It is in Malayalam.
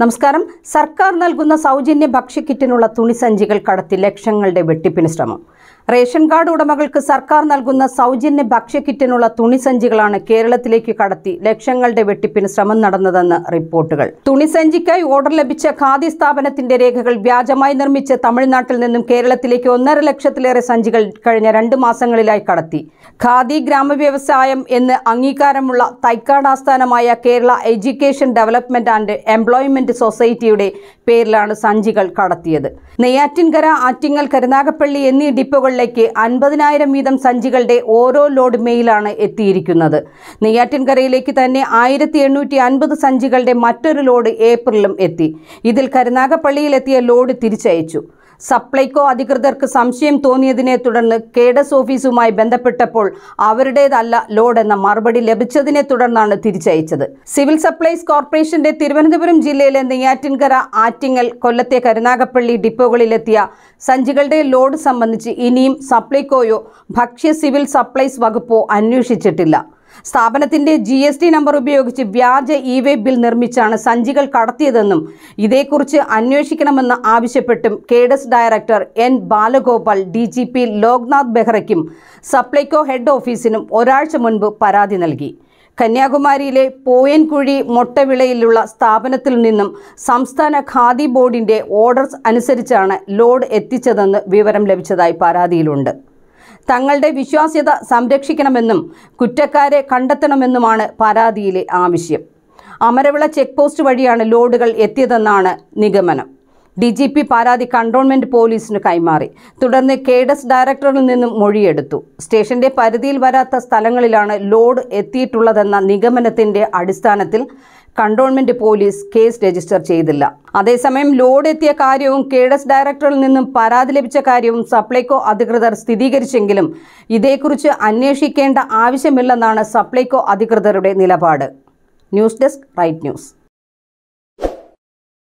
നമസ്കാരം സർക്കാർ നൽകുന്ന സൗജന്യ ഭക്ഷ്യക്കിറ്റിനുള്ള തുണിസഞ്ചികൾ കടത്തി ലക്ഷങ്ങളുടെ വെട്ടിപ്പിന് ശ്രമം റേഷൻ കാർഡ് ഉടമകൾക്ക് സർക്കാർ നൽകുന്ന സൗജന്യ ഭക്ഷ്യക്കിറ്റിനുള്ള തുണിസഞ്ചികളാണ് കേരളത്തിലേക്ക് കടത്തി ലക്ഷങ്ങളുടെ വെട്ടിപ്പിന് ശ്രമം നടന്നതെന്ന് റിപ്പോർട്ടുകൾ തുണിസഞ്ചിക്കായി ഓർഡർ ലഭിച്ച ഖാദി സ്ഥാപനത്തിന്റെ രേഖകൾ വ്യാജമായി നിർമ്മിച്ച് തമിഴ്നാട്ടിൽ നിന്നും കേരളത്തിലേക്ക് ഒന്നര ലക്ഷത്തിലേറെ സഞ്ചികൾ കഴിഞ്ഞ രണ്ട് മാസങ്ങളിലായി കടത്തി ഖാദി ഗ്രാമവ്യവസായം എന്ന് അംഗീകാരമുള്ള തൈക്കാട് ആസ്ഥാനമായ Kerala education development and employment development സൊസൈറ്റിയുടെ പേരിലാണ് സഞ്ചികൾ കടത്തിയത് നെയ്യാറ്റിൻകര ആറ്റിങ്ങൽ കരുനാഗപ്പള്ളി എന്നീ ഡിപ്പോകളിലേക്ക് അൻപതിനായിരം വീതം സഞ്ചികളുടെ ഓരോ ലോഡ് മെയിലാണ് എത്തിയിരിക്കുന്നത് നെയ്യാറ്റിൻകരയിലേക്ക് തന്നെ ആയിരത്തി എണ്ണൂറ്റി അൻപത് സഞ്ചികളുടെ മറ്റൊരു ലോഡ് ഏപ്രിലും എത്തി ഇതിൽ കരുനാഗപ്പള്ളിയിലെത്തിയ ലോഡ് തിരിച്ചയച്ചു സപ്ലൈകോ അധികൃതർക്ക് സംശയം തോന്നിയതിനെ തുടർന്ന് കേഡസ് ഓഫീസുമായി ബന്ധപ്പെട്ടപ്പോൾ അവരുടേതല്ല ലോഡ് എന്ന മറുപടി ലഭിച്ചതിനെ തുടർന്നാണ് തിരിച്ചയച്ചത് സിവിൽ സപ്ലൈസ് കോർപ്പറേഷന്റെ തിരുവനന്തപുരം ജില്ലയിലെ നെയ്യാറ്റിൻകര ആറ്റിങ്ങൽ കൊല്ലത്തെ കരുനാഗപ്പള്ളി ഡിപ്പോകളിലെത്തിയ സഞ്ചികളുടെ ലോഡ് സംബന്ധിച്ച് ഇനിയും സപ്ലൈകോയോ ഭക്ഷ്യ സിവിൽ സപ്ലൈസ് വകുപ്പോ അന്വേഷിച്ചിട്ടില്ല സ്ഥാപനത്തിന്റെ ജി എസ് ടി നമ്പർ ഉപയോഗിച്ച് വ്യാജ ഇ വേ ബിൽ നിർമ്മിച്ചാണ് സഞ്ചികൾ കടത്തിയതെന്നും ഇതേക്കുറിച്ച് അന്വേഷിക്കണമെന്ന് ആവശ്യപ്പെട്ടും കേഡസ് director N Balagopal D G P Loknath ബെഹ്റയ്ക്കും സപ്ലൈകോ ഹെഡ് ഓഫീസിനും ഒരാഴ്ച മുൻപ് പരാതി നൽകി കന്യാകുമാരിയിലെ പോയൻകുഴി മൊട്ടവിളയിലുള്ള സ്ഥാപനത്തിൽ നിന്നും സംസ്ഥാന ഖാദി ബോർഡിന്റെ ഓർഡർസ് അനുസരിച്ചാണ് ലോഡ് എത്തിച്ചതെന്ന് വിവരം ലഭിച്ചതായി പരാതിയിലുണ്ട് തങ്ങളുടെ വിശ്വാസ്യത സംരക്ഷിക്കണമെന്നും കുറ്റക്കാരെ കണ്ടെത്തണമെന്നുമാണ് പരാതിയിലെ ആവശ്യം അമരവിള ചെക്ക് പോസ്റ്റ് വഴിയാണ് ലോഡുകൾ എത്തിയതെന്നാണ് നിഗമനം ഡി ജി പി പരാതി കണ്ടോൺമെന്റ് പോലീസിന് കൈമാറി തുടർന്ന് കേഡസ് ഡയറക്ടറിൽ നിന്നും മൊഴിയെടുത്തു സ്റ്റേഷന്റെ പരിധിയിൽ വരാത്ത സ്ഥലങ്ങളിലാണ് ലോഡ് എത്തിയിട്ടുള്ളതെന്ന നിഗമനത്തിന്റെ അടിസ്ഥാനത്തിൽ കണ്ടോൺമെന്റ് പോലീസ് കേസ് രജിസ്റ്റർ ചെയ്തില്ല അതേസമയം ലോഡ് എത്തിയ കാര്യവും കേഡസ് ഡയറക്ടറിൽ നിന്നും പരാതി ലഭിച്ച കാര്യവും സപ്ലൈകോ അധികൃതർ സ്ഥിരീകരിച്ചെങ്കിലും ഇതേക്കുറിച്ച് അന്വേഷിക്കേണ്ട ആവശ്യമില്ലെന്നാണ് സപ്ലൈകോ അധികൃതരുടെ നിലപാട് ന്യൂസ് ഡെസ്ക് റൈറ്റ് ന്യൂസ്